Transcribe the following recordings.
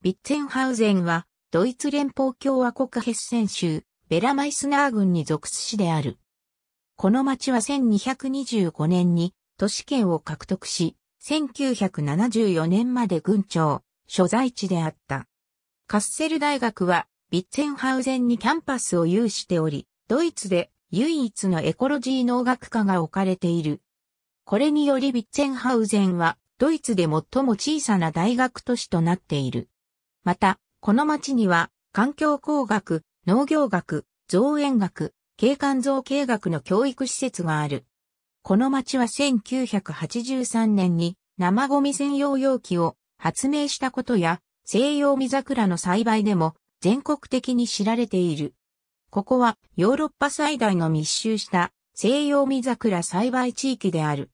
ビッツェンハウゼンは、ドイツ連邦共和国ヘッセン州、ベラマイスナー郡に属す市である。この町は1225年に都市圏を獲得し、1974年まで郡庁、所在地であった。カッセル大学は、ビッツェンハウゼンにキャンパスを有しており、ドイツで唯一のエコロジー農学科が置かれている。これによりビッツェンハウゼンは、ドイツで最も小さな大学都市となっている。また、この町には、環境工学、農業学、造園学、景観造形学の教育施設がある。この町は1983年に生ゴミ専用容器を発明したことや西洋ク桜の栽培でも全国的に知られている。ここはヨーロッパ最大の密集した西洋ク桜栽培地域である。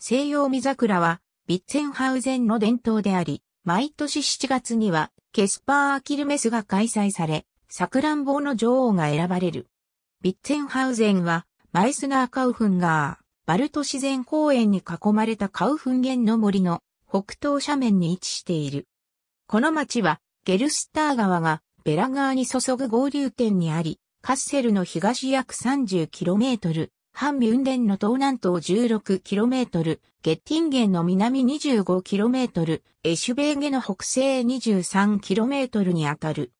西洋ク桜はビッツェンハウゼンの伝統であり、毎年7月にはケスパー・アキルメスが開催され、サクランボの女王が選ばれる。ビッツェンハウゼンは、マイスナー・カウフンガー、バルト自然公園に囲まれたカウフンゲンの森の北東斜面に位置している。この町は、ゲルスター川がベラ川に注ぐ合流点にあり、カッセルの東約 30km、ハンミュンデンの東南東 16km、ゲッティンゲンの南 25km、エシュベーゲの北西 23km にあたる。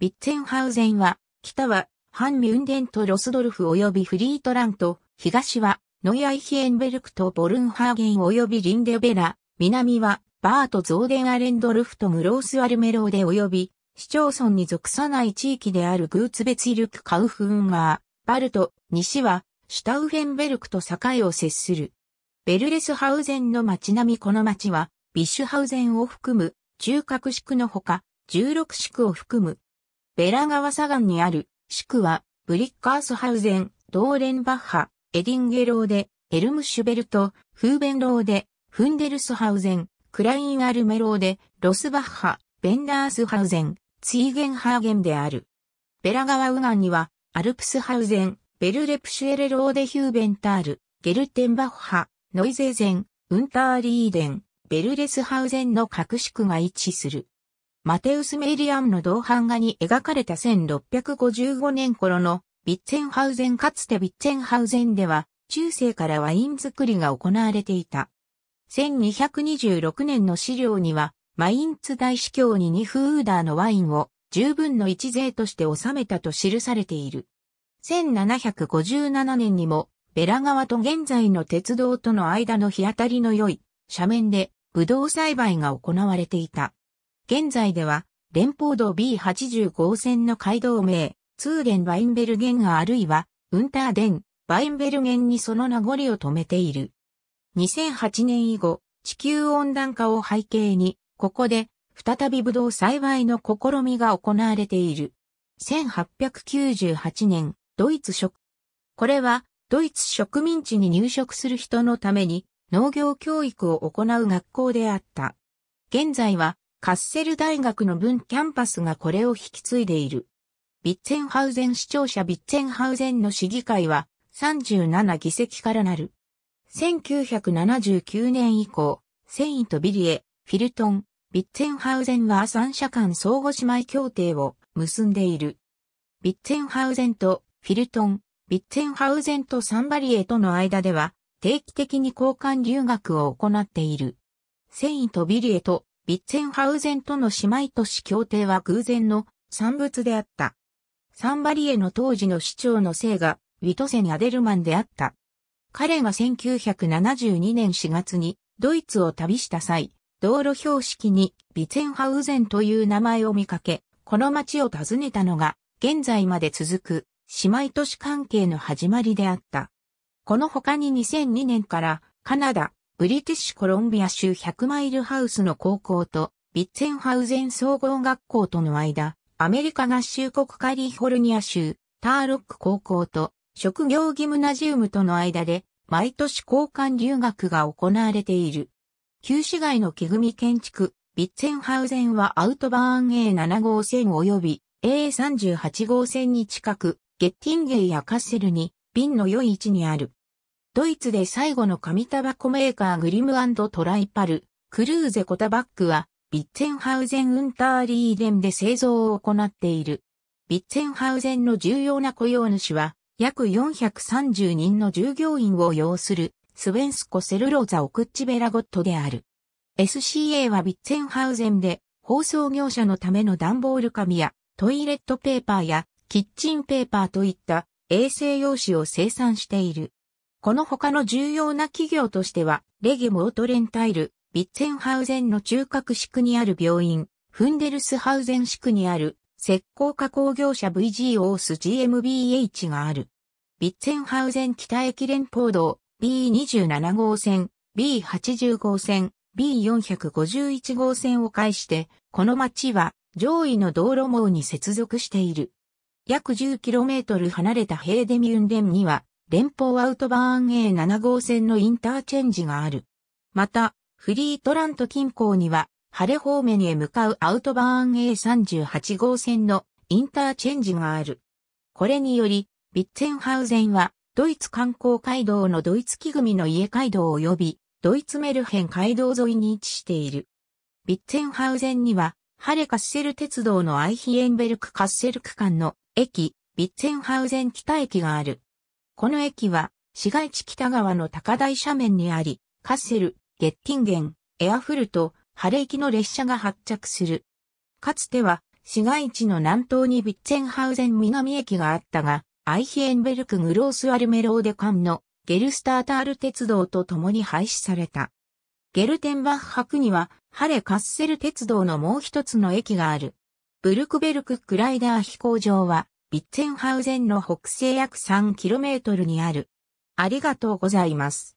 ビッツェンハウゼンは、北は、ハンミュンデンとロスドルフ及びフリートラント、東は、ノイアイヒエンベルクとボルンハーゲン及びリンデベラ、南は、バート・ゾーデン・アレンドルフとグロース・アルメローデ及び、市町村に属さない地域であるグーツベツイルク・カウフンガー、バルト、西は、シュタウフェンベルクと境を接する。ベルレスハウゼンの街並みこの街は、ビッシュハウゼンを含む、中核地区のほか、16地区を含む。ベラ川左岸にある、地区は、ブリッカースハウゼン、ドーレンバッハ、エディンゲローで、エルムシュベルト、フーベンローで、フンデルスハウゼン、クラインアルメローで、ロスバッハ、ベンダースハウゼン、ツィーゲンハーゲンである。ベラ川右岸には、アルプスハウゼン、ベルレプシュエレローデヒューベンタール、ゲルテンバッハ、ノイゼーゼン、ウンターリーデン、ベルレスハウゼンの各宿が一致する。マテウス・メイリアンの銅版画に描かれた1655年頃のビッツェンハウゼンかつてビッツェンハウゼンでは中世からワイン作りが行われていた。1226年の資料にはマインツ大司教にニフウーダーのワインを十分の一税として収めたと記されている。1757年にも、ベラ川と現在の鉄道との間の日当たりの良い斜面で、ブドウ栽培が行われていた。現在では、連邦道 b 8 5線の街道名、ツーレン・ワインベルゲンあるいは、ウンターデン、ワインベルゲンにその名残を止めている。2008年以後、地球温暖化を背景に、ここで、再びブドウ栽培の試みが行われている。1898年、ドイツ食。これは、ドイツ植民地に入植する人のために農業教育を行う学校であった。現在は、カッセル大学の分キャンパスがこれを引き継いでいる。ビッツェンハウゼン市長者ビッツェンハウゼンの市議会は37議席からなる。1979年以降、セイントビリエ、フィルトン、ビッツェンハウゼンは三者間相互姉妹協定を結んでいる。ビッツェンハウゼンとフィルトン、ビッツェンハウゼンとサンバリエとの間では、定期的に交換留学を行っている。セイントビリエとビッツェンハウゼンとの姉妹都市協定は偶然の産物であった。サンバリエの当時の市長の姓がウィトセン・アデルマンであった。彼が1972年4月にドイツを旅した際、道路標識にビツェンハウゼンという名前を見かけ、この町を訪ねたのが現在まで続く姉妹都市関係の始まりであった。この他に2002年からカナダ、ブリティッシュコロンビア州100マイルハウスの高校とビッツェンハウゼン総合学校との間、アメリカ合衆国カリフォルニア州ターロック高校と職業義務ナジウムとの間で毎年交換留学が行われている。旧市街の木組建築、ビッツェンハウゼンはアウトバーン A7 号線及び A38 号線に近く、ゲッティンゲイやカッセルに、瓶の良い位置にある。ドイツで最後の紙タバコメーカーグリムトライパル、クルーゼコタバックは、ビッツェンハウゼンウンターリーデンで製造を行っている。ビッツェンハウゼンの重要な雇用主は、約430人の従業員を要する、スウェンスコセルローザ・オクッチベラゴットである。SCA はビッツェンハウゼンで、放送業者のための段ボール紙や、トイレットペーパーや、キッチンペーパーといった衛生用紙を生産している。この他の重要な企業としては、レゲモートレンタイル、ビッツェンハウゼンの中核地区にある病院、フンデルスハウゼン地区にある石膏加工業者 VG オース GMBH がある。ビッツェンハウゼン北駅連邦道 B27 号線、B80 号線、B451 号線を介して、この町は上位の道路網に接続している。約 10km 離れたヘーデミュンデンには、連邦アウトバーン A7 号線のインターチェンジがある。また、フリートラント近郊には、ハレ方面へ向かうアウトバーン A38 号線のインターチェンジがある。これにより、ビッツェンハウゼンは、ドイツ観光街道のドイツ木組の家街道及び、ドイツメルヘン街道沿いに位置している。ビッツェンハウゼンには、ハレカッセル鉄道のアイヒエンベルクカッセル区間の駅、ビッツェンハウゼン北駅がある。この駅は、市街地北側の高台斜面にあり、カッセル、ゲッティンゲン、エアフルト、ハレ行きの列車が発着する。かつては、市街地の南東にビッツェンハウゼン南駅があったが、アイヒエンベルクグロースアルメローデ間のゲルスタータール鉄道と共に廃止された。ゲルテンバッハクには、ハレカッセル鉄道のもう一つの駅がある。ブルクベルククライダー飛行場は、ビッツェンハウゼンの北西約 3km にある。ありがとうございます。